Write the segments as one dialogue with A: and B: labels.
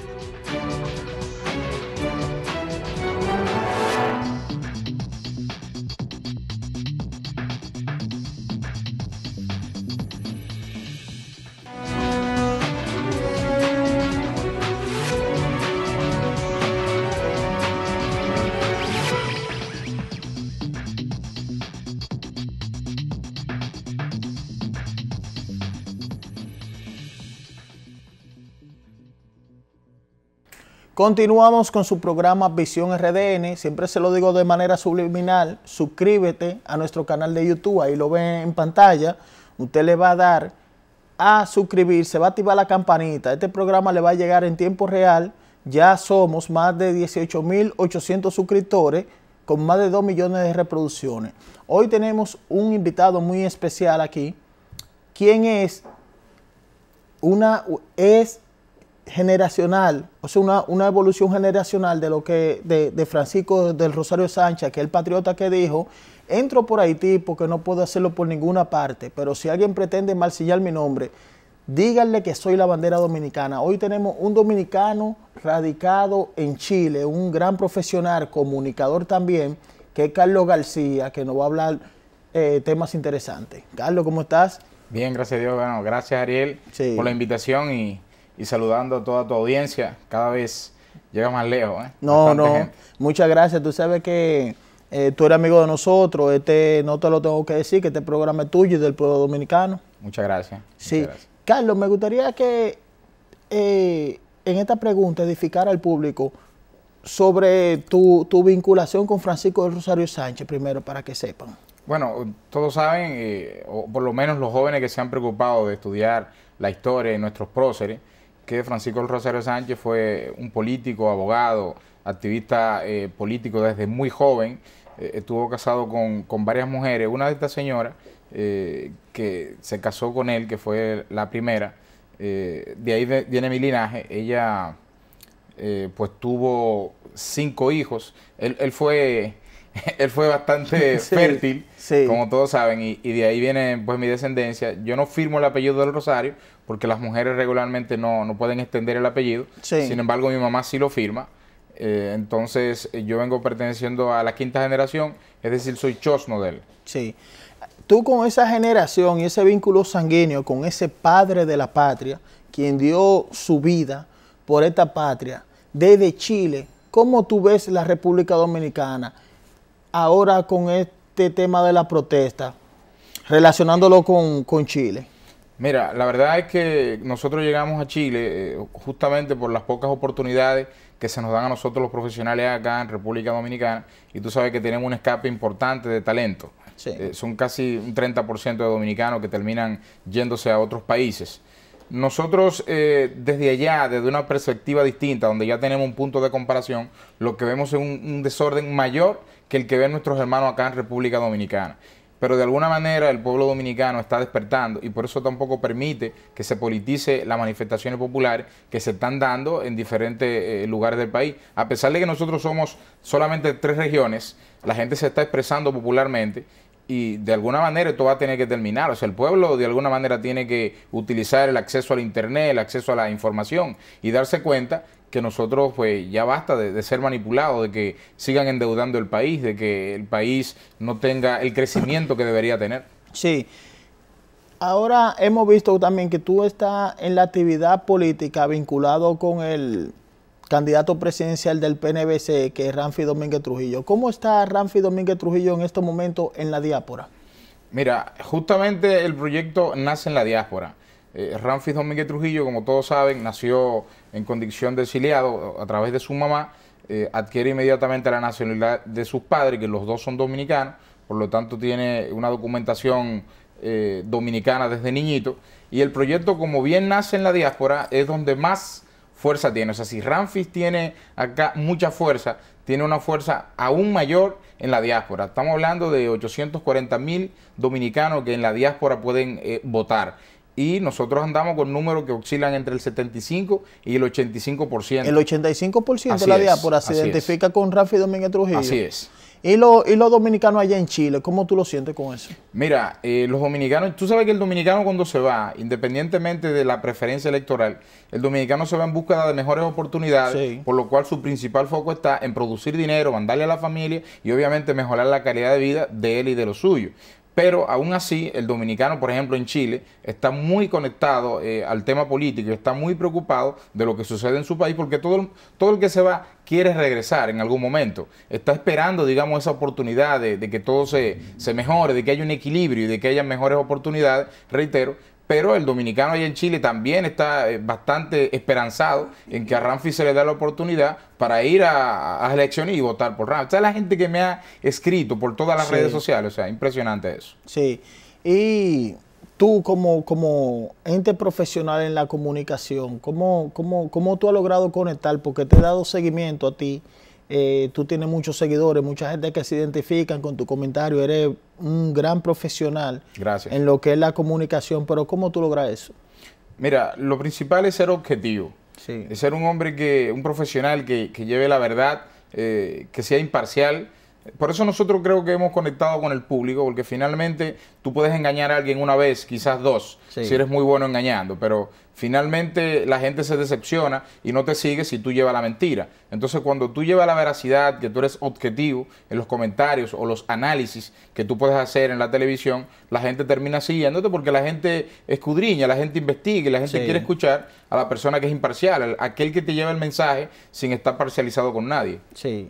A: Thank you. Continuamos con su programa Visión RDN. Siempre se lo digo de manera subliminal. Suscríbete a nuestro canal de YouTube. Ahí lo ven en pantalla. Usted le va a dar a suscribirse, va a activar la campanita. Este programa le va a llegar en tiempo real. Ya somos más de 18.800 suscriptores con más de 2 millones de reproducciones. Hoy tenemos un invitado muy especial aquí, ¿Quién es una es generacional, o sea, una, evolución generacional de lo que de, Francisco del Rosario Sánchez, que es el patriota que dijo, entro por Haití porque no puedo hacerlo por ninguna parte, pero si alguien pretende marcillar mi nombre, díganle que soy la bandera dominicana. Hoy tenemos un dominicano radicado en Chile, un gran profesional, comunicador también, que es Carlos García, que nos va a hablar eh, temas interesantes. Carlos, ¿cómo estás?
B: Bien, gracias a Dios. Bueno, gracias Ariel por la invitación y y saludando a toda tu audiencia. Cada vez llega más lejos. ¿eh? No, no.
A: Muchas gracias. Tú sabes que eh, tú eres amigo de nosotros. Este, no te lo tengo que decir, que este programa es tuyo y del pueblo dominicano. Muchas gracias. Sí. Carlos, me gustaría que eh, en esta pregunta edificara al público sobre tu, vinculación con Francisco de Rosario Sánchez, primero, para que sepan.
B: Bueno, todos saben, o por lo menos los jóvenes que se han preocupado de estudiar la historia de nuestros próceres, que Francisco Rosario Sánchez fue un político, abogado, activista eh, político desde muy joven. Eh, estuvo casado con, varias mujeres. Una de estas señoras eh, que se casó con él, que fue la primera, de ahí viene mi linaje. Ella pues tuvo cinco hijos. Él, fue... Él fue bastante fértil, como todos saben, y, y de ahí viene pues mi descendencia. Yo no firmo el apellido del Rosario porque las mujeres regularmente no, pueden extender el apellido. Sin embargo, mi mamá sí lo firma. Eh, entonces, eh, yo vengo perteneciendo a la quinta generación, es decir, soy chosno de él. Sí.
A: Tú con esa generación y ese vínculo sanguíneo con ese padre de la patria, quien dio su vida por esta patria, desde Chile, ¿cómo tú ves la República Dominicana ahora con este tema de la protesta, relacionándolo con, con Chile?
B: Mira, la verdad es que nosotros llegamos a Chile eh, justamente por las pocas oportunidades que se nos dan a nosotros los profesionales acá en República Dominicana y tú sabes que tenemos un escape importante de talento. Eh, son casi un 30% de dominicanos que terminan yéndose a otros países. Nosotros eh, desde allá, desde una perspectiva distinta, donde ya tenemos un punto de comparación, lo que vemos es un, un desorden mayor que el que ven nuestros hermanos acá en República Dominicana pero de alguna manera el pueblo dominicano está despertando y por eso tampoco permite que se politice las manifestaciones populares que se están dando en diferentes eh, lugares del país. A pesar de que nosotros somos solamente tres regiones, la gente se está expresando popularmente y de alguna manera esto va a tener que terminar. O sea, el pueblo de alguna manera tiene que utilizar el acceso al Internet, el acceso a la información y darse cuenta que nosotros pues ya basta de, ser manipulados, de que sigan endeudando el país, de que el país no tenga el crecimiento que debería tener. Sí.
A: Ahora hemos visto también que tú estás en la actividad política vinculado con el candidato presidencial del PNBC, que es Ramfi Domínguez Trujillo. ¿Cómo está Ramfi Domínguez Trujillo en este momento en la diáspora?
B: Mira, justamente el proyecto nace en la diáspora. Eh, Ramfis Domínguez Trujillo, como todos saben, nació en condición de exiliado a través de su mamá, eh, adquiere inmediatamente la nacionalidad de sus padres, que los dos son dominicanos, por lo tanto tiene una documentación eh, dominicana desde niñito. Y el proyecto, como bien nace en la diáspora, es donde más fuerza tiene. O sea, si Ramfis tiene acá mucha fuerza, tiene una fuerza aún mayor en la diáspora. Estamos hablando de 840 mil dominicanos que en la diáspora pueden votar y nosotros andamos con números que oscilan entre el 75 y el 85%. El
A: 85% de la diáspora se identifica con Rafi Domínguez Trujillo. Así es. ¿Y, los ¿Y, los dominicanos allá en Chile, cómo tú lo sientes con eso?
B: Mira, eh, los dominicanos, tú sabes que el dominicano cuando se va, independientemente de la preferencia electoral, el dominicano se va en búsqueda de mejores oportunidades, por lo cual su principal foco está en producir dinero, mandarle a la familia y obviamente mejorar la calidad de vida de él y de los suyos. Pero aún así, el dominicano, por ejemplo, en Chile, está muy conectado eh, al tema político, está muy preocupado de lo que sucede en su país, porque todo, todo el que se va quiere regresar en algún momento. Está esperando, digamos, esa oportunidad de, de que todo se, se mejore, de que haya un equilibrio y de que haya mejores oportunidades, reitero, pero el dominicano y en Chile también está eh, bastante esperanzado en que a Ramfi se le da la oportunidad para ir a, a elecciones y votar por Ramfi. O sea, la gente que me ha escrito por todas las redes sociales, o sea, impresionante eso.
A: Sí, y tú como, como ente profesional en la comunicación, ¿cómo, cómo, ¿cómo tú has logrado conectar? Porque te he dado seguimiento a ti eh, tú tienes muchos seguidores, mucha gente que se identifican con tu comentario, eres un gran profesional en lo que es la comunicación, pero ¿cómo tú logras eso?
B: Mira, lo principal es ser objetivo, es ser un hombre que, un profesional que, lleve la verdad, eh, que sea imparcial por eso nosotros creo que hemos conectado con el público, porque finalmente tú puedes engañar a alguien una vez, quizás dos, si eres muy bueno engañando, pero finalmente la gente se decepciona y no te sigue si tú llevas la mentira. Entonces cuando tú llevas la veracidad, que tú eres objetivo en los comentarios o los análisis que tú puedes hacer en la televisión, la gente termina siguiéndote porque la gente escudriña, la gente investiga y la gente quiere escuchar a la persona que es imparcial, aquel que te lleva el mensaje sin estar parcializado con nadie. Sí.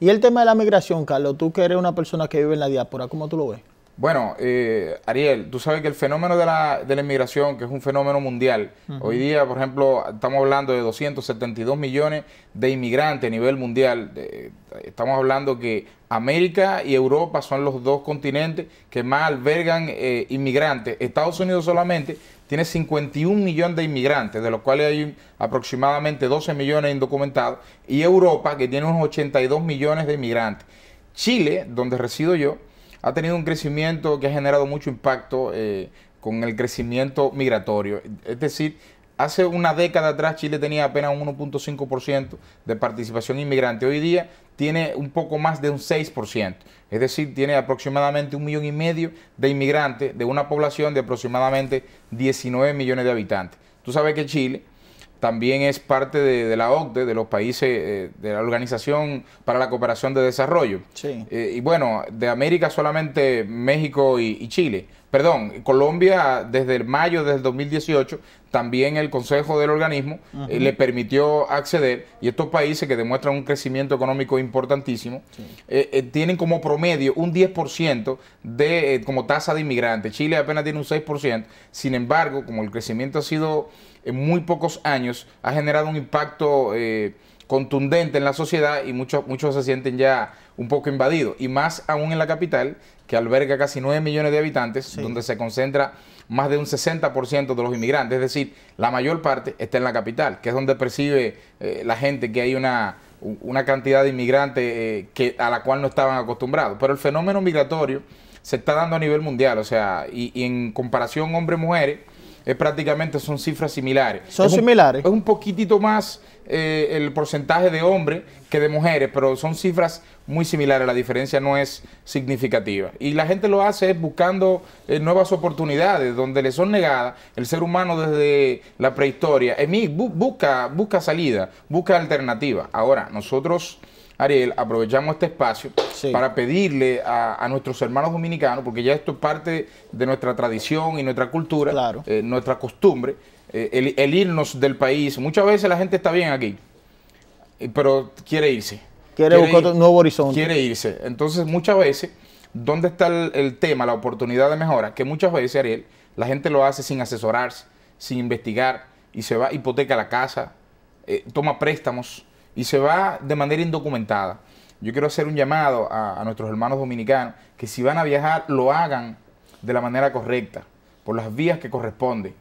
A: Y el tema de la migración, Carlos, tú que eres una persona que vive en la diáspora, ¿cómo tú lo ves?
B: Bueno, eh, Ariel, tú sabes que el fenómeno de la, de la inmigración, que es un fenómeno mundial, hoy día, por ejemplo, estamos hablando de 272 millones de inmigrantes a nivel mundial, de, Estamos hablando que América y Europa son los dos continentes que más albergan eh, inmigrantes. Estados Unidos solamente tiene 51 millones de inmigrantes, de los cuales hay aproximadamente 12 millones indocumentados, y Europa, que tiene unos 82 millones de inmigrantes. Chile, donde resido yo, ha tenido un crecimiento que ha generado mucho impacto eh, con el crecimiento migratorio. Es decir, hace una década atrás Chile tenía apenas un 1.5% de participación inmigrante. Hoy día tiene un poco más de un 6%. Es decir, tiene aproximadamente un millón y medio de inmigrantes de una población de aproximadamente 19 millones de habitantes. Tú sabes que Chile también es parte de, la OCDE, de los países, eh, de la Organización para la Cooperación de Desarrollo. Sí. Eh, y bueno, de América solamente México y Chile perdón, Colombia desde el mayo del 2018, también el Consejo del organismo eh, le permitió acceder, y estos países que demuestran un crecimiento económico importantísimo, eh, eh, tienen como promedio un 10% de, como tasa de inmigrantes. Chile apenas tiene un 6%, sin embargo, como el crecimiento ha sido en muy pocos años, ha generado un impacto... Eh, contundente en la sociedad y muchos, muchos se sienten ya un poco invadidos. Y más aún en la capital, que alberga casi 9 millones de habitantes, donde se concentra más de un 60% de los inmigrantes. Es decir, la mayor parte está en la capital, que es donde percibe eh, la gente que hay una, cantidad de inmigrantes eh, que, a la cual no estaban acostumbrados. Pero el fenómeno migratorio se está dando a nivel mundial, o sea, y, y en comparación hombres-mujeres, prácticamente son cifras similares. Son similares. es un poquitito más eh, el porcentaje de hombres que de mujeres, pero son cifras muy similares, la diferencia no es significativa. Y la gente lo hace buscando eh, nuevas oportunidades donde le son negadas. El ser humano desde la prehistoria, en busca, busca salida, busca alternativa. Ahora, nosotros... Ariel, aprovechamos este espacio para pedirle a, nuestros hermanos dominicanos, porque ya esto es parte de nuestra tradición y nuestra cultura, eh, nuestra costumbre, eh, el, irnos del país. Muchas veces la gente está bien aquí, eh, pero quiere irse. Quiere, buscar otro un
A: nuevo horizonte. Quiere
B: irse. Entonces, muchas veces, ¿dónde está el, tema, la oportunidad de mejora? Que muchas veces, Ariel, la gente lo hace sin asesorarse, sin investigar, y se va, hipoteca la casa, toma préstamos y se va de manera indocumentada. Yo quiero hacer un llamado a, nuestros hermanos dominicanos que si van a viajar lo hagan de la manera correcta, por las vías que corresponden.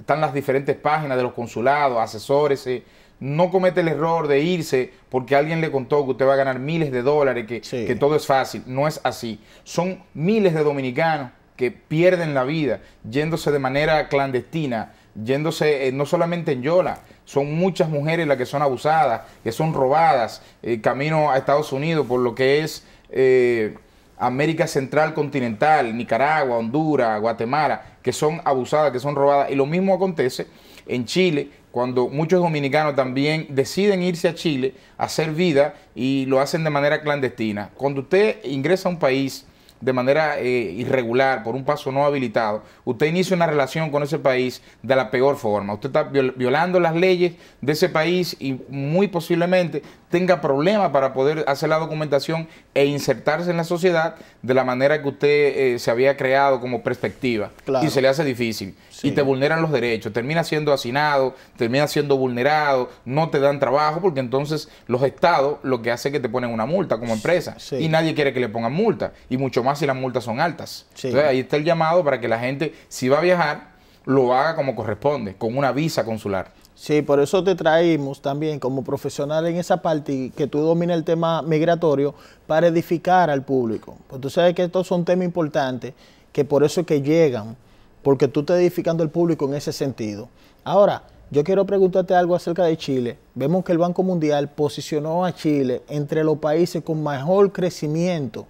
B: Están las diferentes páginas de los consulados, asesores, eh, no comete el error de irse porque alguien le contó que usted va a ganar miles de dólares, que, todo es fácil. No es así. Son miles de dominicanos que pierden la vida yéndose de manera clandestina yéndose eh, no solamente en Yola, son muchas mujeres las que son abusadas, que son robadas, eh, camino a Estados Unidos por lo que es eh, América Central Continental, Nicaragua, Honduras, Guatemala, que son abusadas, que son robadas. Y lo mismo acontece en Chile, cuando muchos dominicanos también deciden irse a Chile a hacer vida y lo hacen de manera clandestina. Cuando usted ingresa a un país de manera eh, irregular, por un paso no habilitado, usted inicia una relación con ese país de la peor forma. Usted está violando las leyes de ese país y muy posiblemente tenga problemas para poder hacer la documentación e insertarse en la sociedad de la manera que usted eh, se había creado como perspectiva. Y se le hace difícil. Y te vulneran los derechos. Termina siendo hacinado, termina siendo vulnerado, no te dan trabajo, porque entonces los estados lo que hacen es que te ponen una multa como empresa. Y nadie quiere que le pongan multa. Y mucho más si las multas son altas. Entonces ahí está el llamado para que la gente, si
A: va a viajar, lo haga como corresponde, con una visa consular. Sí, por eso te traímos también como profesional en esa parte que tú dominas el tema migratorio para edificar al público. Pues tú sabes que estos son temas importantes, que por eso es que llegan, porque tú estás edificando al público en ese sentido. Ahora, yo quiero preguntarte algo acerca de Chile. Vemos que el Banco Mundial posicionó a Chile entre los países con mejor crecimiento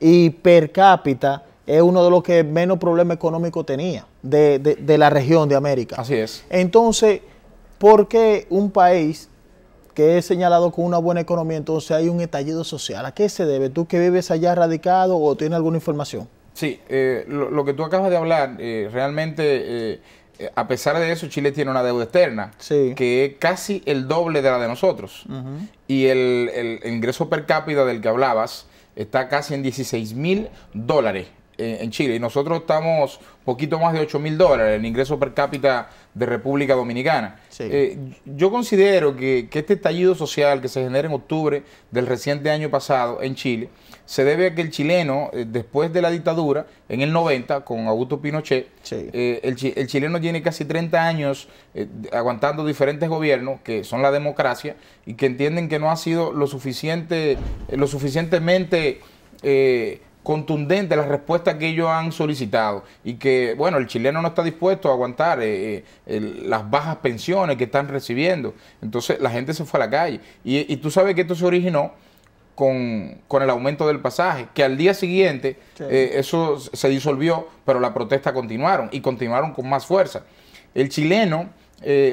A: y per cápita es uno de los que menos problema económico tenía de, la región de América. Así es. Entonces, ¿por qué un país que es señalado con una buena economía, entonces hay un estallido social? ¿A qué se debe? ¿Tú que vives allá radicado o tienes alguna información?
B: Sí, eh, lo, que tú acabas de hablar, eh, realmente... Eh, a pesar de eso, Chile tiene una deuda externa que es casi el doble de la de nosotros. Y el, el, ingreso per cápita del que hablabas está casi en 16 mil dólares. Eh, en Chile y nosotros estamos poquito más de 8 mil dólares en ingreso per cápita de República Dominicana. Eh, yo considero que, este estallido social que se genera en octubre del reciente año pasado en Chile se debe a que el chileno, eh, después de la dictadura, en el 90, con Augusto Pinochet, el, chileno tiene casi 30 años aguantando diferentes gobiernos, que son la democracia, y que entienden que no ha sido lo, suficiente, lo suficientemente... Eh, contundente la respuesta que ellos han solicitado y que, bueno, el chileno no está dispuesto a aguantar eh, eh, las bajas pensiones que están recibiendo. Entonces la gente se fue a la calle y, tú sabes que esto se originó con, el aumento del pasaje, que al día siguiente eh, eso se disolvió, pero la protesta continuaron y continuaron con más fuerza. El chileno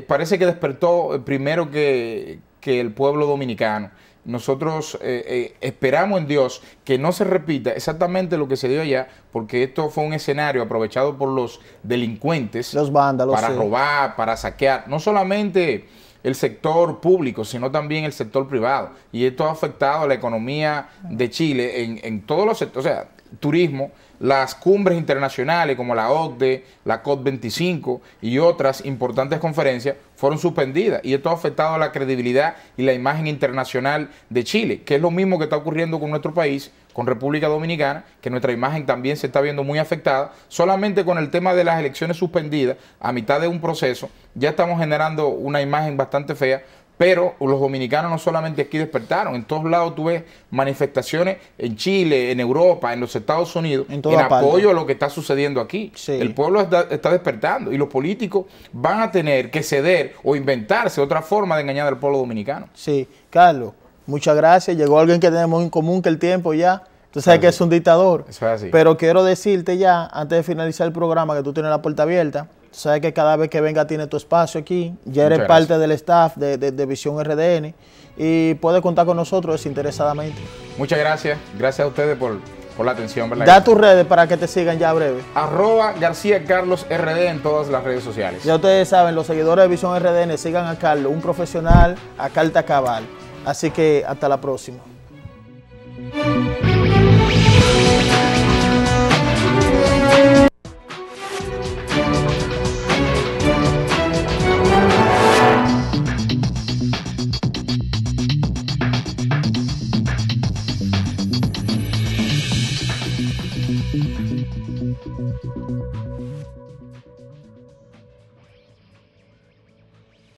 B: parece que despertó primero que, que el pueblo dominicano nosotros eh, eh, esperamos en Dios que no se repita exactamente lo que se dio allá, porque esto fue un escenario aprovechado por los delincuentes. Los Para robar, para saquear. No solamente el sector público, sino también el sector privado. Y esto ha afectado a la economía de Chile en, en todos los sectores turismo, las cumbres internacionales como la OCDE, la COP25 y otras importantes conferencias fueron suspendidas y esto ha afectado a la credibilidad y la imagen internacional de Chile, que es lo mismo que está ocurriendo con nuestro país, con República Dominicana, que nuestra imagen también se está viendo muy afectada, solamente con el tema de las elecciones suspendidas a mitad de un proceso, ya estamos generando una imagen bastante fea pero los dominicanos no solamente aquí despertaron, en todos lados tú ves manifestaciones en Chile, en Europa, en los Estados Unidos, en, apoyo a lo que está sucediendo aquí. El pueblo está, despertando y los políticos van a tener que ceder o inventarse otra
A: forma de engañar al pueblo dominicano. Sí, Carlos, muchas gracias. Llegó alguien que tenemos en común que el tiempo ya. Tú sabes que es un dictador. Pero quiero decirte ya, antes de finalizar el programa, que tú tienes la puerta abierta sabe que cada vez que venga tiene tu espacio aquí, ya eres parte del staff de, Visión RDN y puedes contar con nosotros desinteresadamente.
B: Muchas gracias, gracias a ustedes por, la atención. Da tus
A: redes para que te sigan ya breve. Arroba
B: García Carlos RD en todas las redes sociales.
A: Ya ustedes saben, los seguidores de Visión RDN sigan a Carlos, un profesional a carta cabal. Así que hasta la próxima.